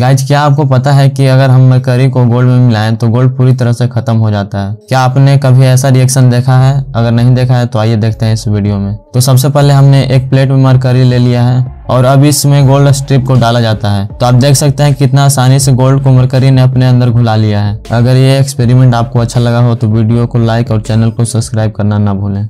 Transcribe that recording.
guys क्या आपको पता है कि अगर हम मरकरी को गोल्ड में मिलाएं तो गोल्ड पूरी तरह से खत्म हो जाता है क्या आपने कभी ऐसा रिएक्शन देखा है अगर नहीं देखा है तो आइए देखते हैं इस वीडियो में तो सबसे पहले हमने एक प्लेट में मरकरी ले लिया है और अब इसमें गोल्ड स्ट्रिप को डाला जाता है तो आप देख सकते हैं कितना आसानी से गोल्ड को मरकरी ने अपने अंदर घुला लिया है अगर ये एक्सपेरिमेंट आपको अच्छा लगा हो तो वीडियो को लाइक और चैनल को सब्सक्राइब करना ना भूलें